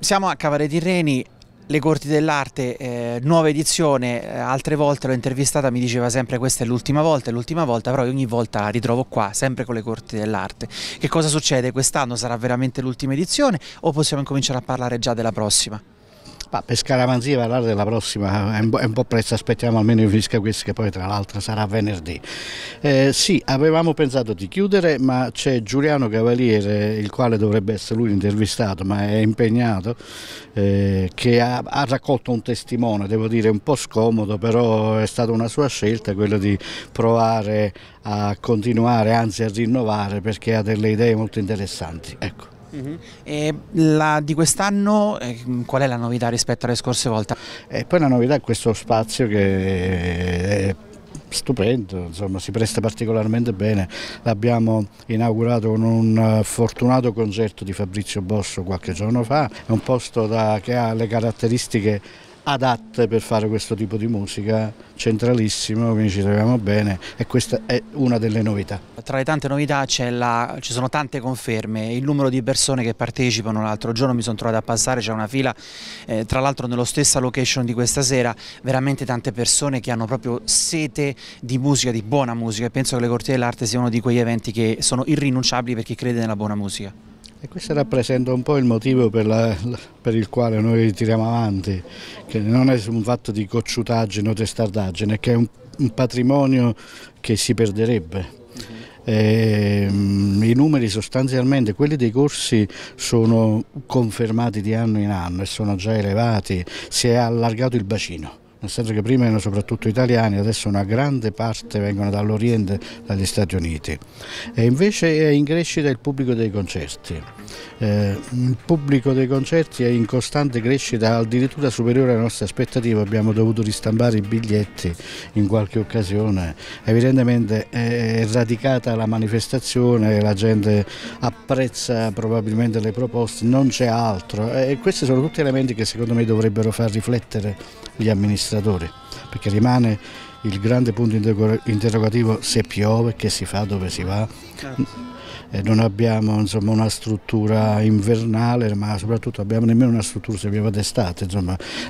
Siamo a Cavare Tirreni, le Corti dell'Arte, eh, nuova edizione, eh, altre volte l'ho intervistata, mi diceva sempre questa è l'ultima volta, è l'ultima volta, però ogni volta la ritrovo qua, sempre con le Corti dell'Arte. Che cosa succede? Quest'anno sarà veramente l'ultima edizione o possiamo incominciare a parlare già della prossima? Ma per scaramanzia parlare della prossima eh, è un, po', presto, aspettiamo almeno il finisca questo che poi tra l'altro sarà venerdì. Eh, sì, avevamo pensato di chiudere ma c'è Giuliano Cavaliere, il quale dovrebbe essere lui intervistato ma è impegnato, eh, che ha, ha, raccolto un testimone, devo dire un po' scomodo, però è stata una sua scelta quella di provare a continuare, anzi a rinnovare perché ha delle idee molto interessanti. Ecco. Uh -huh. di quest'anno eh, qual è la novità rispetto alle scorse volte? E poi la novità è questo spazio che è stupendo, insomma, si presta particolarmente bene. L'abbiamo inaugurato con un eh, fortunato concerto di Fabrizio Bosso qualche giorno fa. È un posto da, che ha le caratteristiche adatte per fare questo tipo di musica, centralissimo, quindi ci troviamo bene e questa è una delle novità. Tra le tante novità la, ci sono tante conferme, il numero di persone che partecipano, l'altro giorno mi sono trovato a passare, c'è una fila, eh, tra l'altro nello stessa location di questa sera, veramente tante persone che hanno proprio sete di musica, di buona musica e penso che le cortie dell'arte siano uno di quegli eventi che sono irrinunciabili per chi crede nella buona musica. E questo rappresenta un po' il motivo per, la, per, il quale noi tiriamo avanti, che non è un fatto di cocciutaggine o testardaggine, che è un, un patrimonio che si perderebbe. E, ehm, I numeri sostanzialmente, quelli dei corsi sono confermati di anno in anno e sono già elevati, si è allargato il bacino nel senso che prima erano soprattutto italiani, adesso una grande parte vengono dall'Oriente, dagli Stati Uniti. E invece è in crescita il pubblico dei concerti. Eh, il pubblico dei concerti è in costante crescita, addirittura superiore alle nostre aspettative, abbiamo dovuto ristampare i biglietti in qualche occasione. Evidentemente è radicata la manifestazione, la gente apprezza probabilmente le proposte, non c'è altro e questi sono tutti elementi che secondo me dovrebbero far riflettere gli amministratori amministratore, perché rimane il grande punto interrogativo se piove, che si fa, dove si va. E certo. eh, non abbiamo insomma, una struttura invernale, ma soprattutto abbiamo nemmeno una struttura se piove d'estate.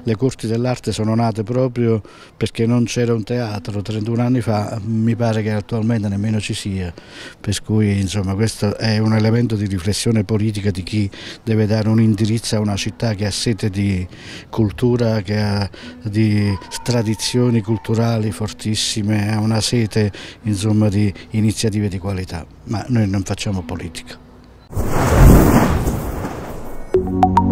le corti dell'arte sono nate proprio perché non c'era un teatro 31 anni fa, mi pare che attualmente nemmeno ci sia. Per cui insomma, questo è un elemento di riflessione politica di chi deve dare un indirizzo a una città che ha sete di cultura, che ha di tradizioni culturali fortissime, ha una sete insomma, di iniziative di qualità, ma noi non facciamo politica.